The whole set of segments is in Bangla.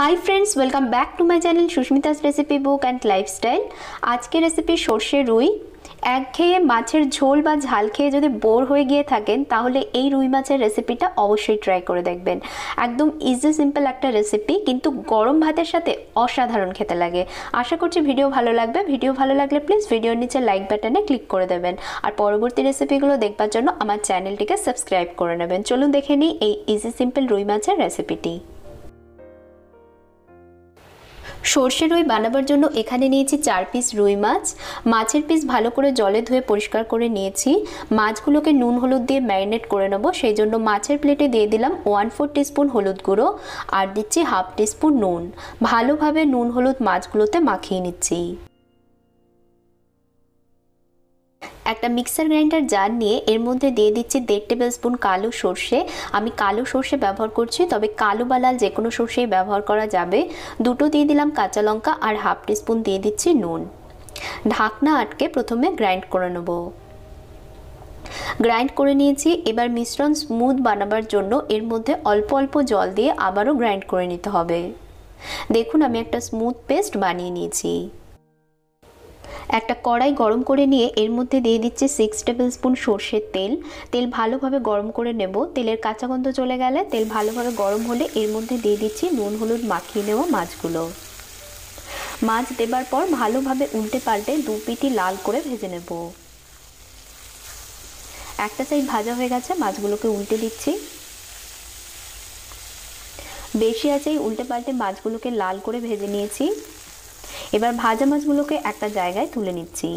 high friends welcome back to my channel Susmita's recipe book and lifestyle আজকের রেসিপি সর্ষে রুই একঘেয়ে মাছের ঝোল বা ঝাল খেয়ে যদি বোর হয়ে গিয়ে থাকেন তাহলে এই রুই মাছের রেসিপিটা অবশ্যই ট্রাই করে দেখবেন একদম ইজি সিম্পল একটা রেসিপি কিন্তু গরম ভাতের সাথে অসাধারণ খেতে লাগে আশা করছি ভিডিও ভালো লাগবে ভিডিও ভালো লাগলে প্লিজ ভিডিওর নিচে লাইক বাটনে ক্লিক করে দেবেন আর পরবর্তী রেসিপিগুলো দেখবার জন্য আমার চ্যানেলটিকে সাবস্ক্রাইব করে নেবেন চলুন দেখে নিই এই ইজি সিম্পল রুই মাছের রেসিপিটি সর্ষে রুই বানাবার জন্য এখানে নিয়েছি চার পিস রুই মাছ মাছের পিস ভালো করে জলে ধুয়ে পরিষ্কার করে নিয়েছি মাছগুলোকে নুন হলুদ দিয়ে ম্যারিনেট করে নেব সেই জন্য মাছের প্লেটে দিয়ে দিলাম ওয়ান ফোর টিস্পুন হলুদ গুঁড়ো আর দিচ্ছি হাফ টিস্পুন নুন ভালোভাবে নুন হলুদ মাছগুলোতে মাখিয়ে নিচ্ছি একটা মিক্সার গ্রাইন্ডার জার নিয়ে এর মধ্যে দিয়ে দিচ্ছি দেড় টেবিল স্পুন কালো সর্ষে আমি কালো সর্ষে ব্যবহার করছি তবে কালো বা লাল যে কোনো সর্ষেই ব্যবহার করা যাবে দুটো দিয়ে দিলাম কাঁচা লঙ্কা আর হাফ টিস্পুন দিয়ে দিচ্ছি নুন ঢাকনা আটকে প্রথমে গ্রাইন্ড করে নেব গ্রাইন্ড করে নিয়েছি এবার মিশ্রণ স্মুথ বানাবার জন্য এর মধ্যে অল্প অল্প জল দিয়ে আবারও গ্রাইন্ড করে নিতে হবে দেখুন আমি একটা স্মুথ পেস্ট বানিয়ে নিয়েছি একটা কড়াই গরম করে নিয়ে এর মধ্যে দিয়ে দিচ্ছি সিক্স টেবিল স্পুন সর্ষের তেল তেল ভালোভাবে গরম করে নেব তেলের কাঁচা গন্ধ চলে গেলে তেল ভালোভাবে গরম হলে এর মধ্যে দিয়ে দিচ্ছি নুন হলুদ মাখিয়ে নেওয়া মাছগুলো মাছ দেবার পর ভালোভাবে উল্টে পাল্টে দু পিটি লাল করে ভেজে নেব একটা সাইড ভাজা হয়ে গেছে মাছগুলোকে উল্টে দিচ্ছি বেশি আছে উল্টে পাল্টে মাছগুলোকে লাল করে ভেজে নিয়েছি এবার ভাজা মাছগুলোকে একটা জায়গায় তুলে নিচ্ছি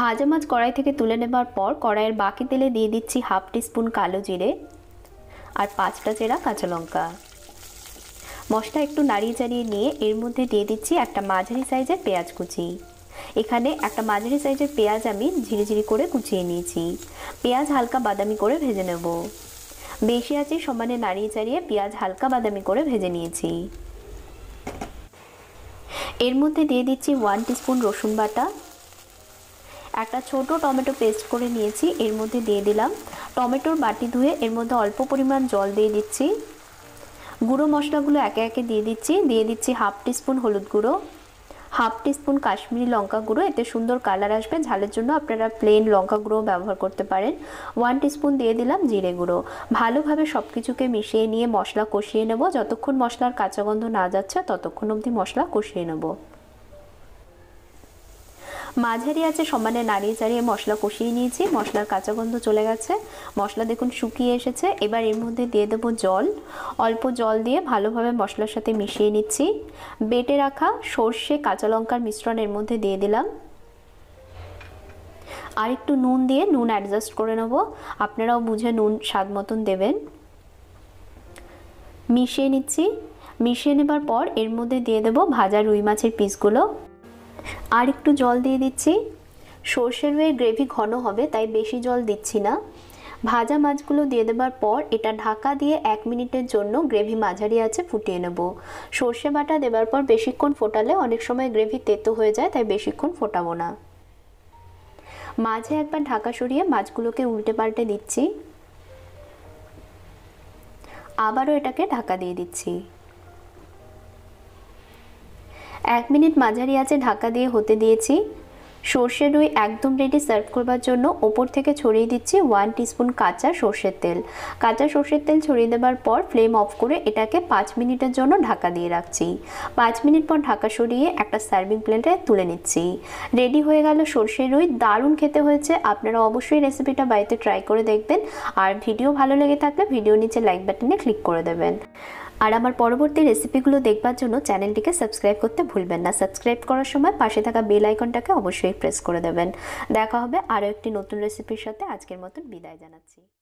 ভাজা মাছ কড়াই থেকে তুলে নেবার পর কড়াইয়ের বাকি তেলে দিয়ে দিচ্ছি হাফ স্পুন কালো জিরে আর পাঁচটা চেরা কাঁচা লঙ্কা মশলা একটু নাড়িয়ে চাড়িয়ে নিয়ে এর মধ্যে দিয়ে দিচ্ছি একটা মাঝারি সাইজের পেঁয়াজ কুচি এখানে একটা মাঝারি সাইজের পেঁয়াজ আমি ঝিরিঝিরি করে কুচিয়ে নিয়েছি পেঁয়াজ হালকা বাদামি করে ভেজে নেবো বেশি আছে সমানে নাড়িয়ে চাড়িয়ে পেঁয়াজ হালকা বাদামি করে ভেজে নিয়েছি এর মধ্যে দিয়ে দিচ্ছি ওয়ান টিস্পুন রসুন বাটা একটা ছোট টমেটো পেস্ট করে নিয়েছি এর মধ্যে দিয়ে দিলাম টমেটোর বাটি ধুয়ে এর মধ্যে অল্প পরিমাণ জল দিয়ে দিচ্ছি গুঁড়ো মশলাগুলো একে একে দিয়ে দিচ্ছি দিয়ে দিচ্ছি হাফ টিস্পুন হলুদ গুঁড়ো হাফ টিস্পুন কাশ্মীরি লঙ্কা গুঁড়ো এতে সুন্দর কালার আসবে ঝালের জন্য আপনারা প্লেন লঙ্কা গুঁড়ো ব্যবহার করতে পারেন ওয়ান টিস্পুন দিয়ে দিলাম জিরে গুঁড়ো ভালোভাবে সব কিছুকে মিশিয়ে নিয়ে মশলা কষিয়ে নেব যতক্ষণ মশলার কাঁচা গন্ধ না যাচ্ছে ততক্ষণ অবধি মশলা কষিয়ে নেব মাঝারি আছে সমানে নাড়িয়ে চাড়িয়ে মশলা কষিয়ে নিয়েছি মশলার কাঁচা গন্ধ চলে গেছে মশলা দেখুন শুকিয়ে এসেছে এবার এর মধ্যে দিয়ে দেব জল অল্প জল দিয়ে ভালোভাবে মশলার সাথে মিশিয়ে নিচ্ছি বেটে রাখা সর্ষে কাঁচা লঙ্কার মিশ্রণ এর মধ্যে দিয়ে দিলাম আর একটু নুন দিয়ে নুন অ্যাডজাস্ট করে নেব আপনারাও বুঝে নুন স্বাদ মতন দেবেন মিশিয়ে নিচ্ছি মিশিয়ে নেবার পর এর মধ্যে দিয়ে দেব ভাজা রুই মাছের পিসগুলো আর একটু জল দিয়ে দিচ্ছি সর্ষের হয়ে গ্রেভি ঘন হবে তাই বেশি জল দিচ্ছি না ভাজা মাছগুলো দিয়ে দেবার পর এটা ঢাকা দিয়ে এক মিনিটের জন্য গ্রেভি মাঝারি আছে ফুটিয়ে নেব সর্ষে বাটা দেবার পর বেশিক্ষণ ফোটালে অনেক সময় গ্রেভি তেতো হয়ে যায় তাই বেশিক্ষণ ফোটাবো না মাঝে একবার ঢাকা সরিয়ে মাছগুলোকে উল্টে পাল্টে দিচ্ছি আবারও এটাকে ঢাকা দিয়ে দিচ্ছি এক মিনিট মাঝারি আছে ঢাকা দিয়ে হতে দিয়েছি সর্ষে রুই একদম রেডি সার্ভ করবার জন্য ওপর থেকে ছড়িয়ে দিচ্ছি ওয়ান টিস্পুন কাঁচা সর্ষের তেল কাঁচা সর্ষের তেল ছড়িয়ে দেওয়ার পর ফ্লেম অফ করে এটাকে পাঁচ মিনিটের জন্য ঢাকা দিয়ে রাখছি পাঁচ মিনিট পর ঢাকা সরিয়ে একটা সার্ভিং প্লেটে তুলে নিচ্ছি রেডি হয়ে গেল সর্ষে রুই দারুণ খেতে হয়েছে আপনারা অবশ্যই রেসিপিটা বাড়িতে ট্রাই করে দেখবেন আর ভিডিও ভালো লেগে থাকলে ভিডিও নিচে লাইক বাটনে ক্লিক করে দেবেন আর আমার পরবর্তী রেসিপিগুলো দেখবার জন্য চ্যানেলটিকে সাবস্ক্রাইব করতে ভুলবেন না সাবস্ক্রাইব করার সময় পাশে থাকা বেল আইকনটাকে অবশ্যই প্রেস করে দেবেন দেখা হবে আরও একটি নতুন রেসিপির সাথে আজকের মতন বিদায় জানাচ্ছি